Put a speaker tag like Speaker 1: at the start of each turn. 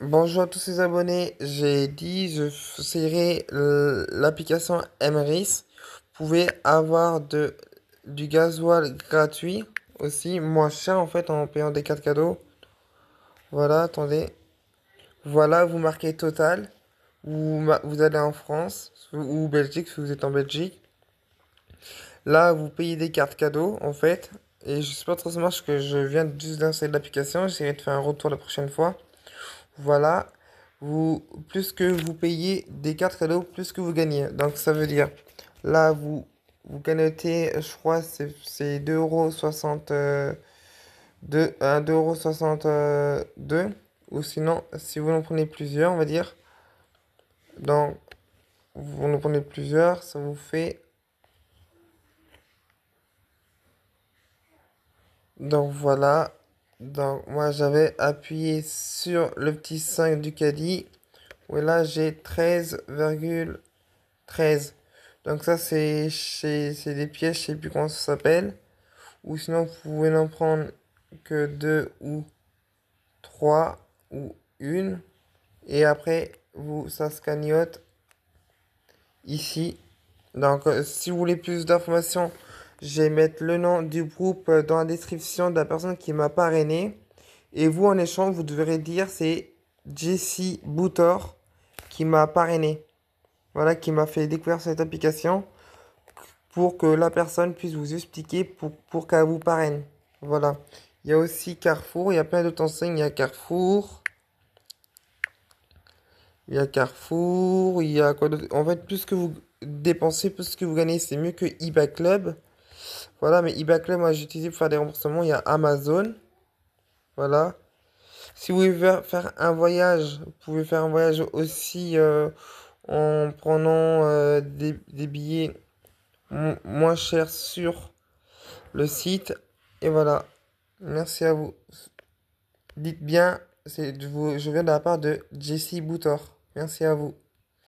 Speaker 1: Bonjour à tous les abonnés, j'ai dit je serai l'application MRIS. Vous pouvez avoir de, du gasoil gratuit aussi, moins cher en fait en payant des cartes cadeaux. Voilà, attendez. Voilà, vous marquez total. Vous, vous allez en France ou Belgique si vous êtes en Belgique. Là, vous payez des cartes cadeaux en fait. Et je sais pas trop ça marche que je viens juste d'installer l'application. J'essaierai de faire un retour la prochaine fois. Voilà. Vous, plus que vous payez des cartes cadeaux, plus que vous gagnez. Donc ça veut dire, là, vous, vous gagnez, je crois, c'est soixante euros. Ou sinon, si vous en prenez plusieurs, on va dire, donc, vous en prenez plusieurs, ça vous fait... Donc voilà, donc moi j'avais appuyé sur le petit 5 du caddie. Et là j'ai 13,13. Donc ça c'est chez des pièces, je sais plus comment ça s'appelle. Ou sinon vous pouvez n'en prendre que 2 ou 3 ou 1. Et après vous ça se ici. Donc euh, si vous voulez plus d'informations je vais mettre le nom du groupe dans la description de la personne qui m'a parrainé. Et vous, en échange, vous devrez dire c'est Jesse Boutor qui m'a parrainé. Voilà, qui m'a fait découvrir cette application pour que la personne puisse vous expliquer pour, pour qu'elle vous parraine. Voilà. Il y a aussi Carrefour, il y a plein d'autres enseignes. Il y a Carrefour. Il y a Carrefour, il y a quoi En fait, plus que vous dépensez, plus que vous gagnez, c'est mieux que eBay Club. Voilà, mais eBay moi j'utilise pour faire des remboursements, il y a Amazon. Voilà. Si vous voulez faire un voyage, vous pouvez faire un voyage aussi euh, en prenant euh, des, billets moins chers sur le site. Et voilà. Merci à vous. Dites bien, je viens de la part de Jessie Boutor. Merci à vous.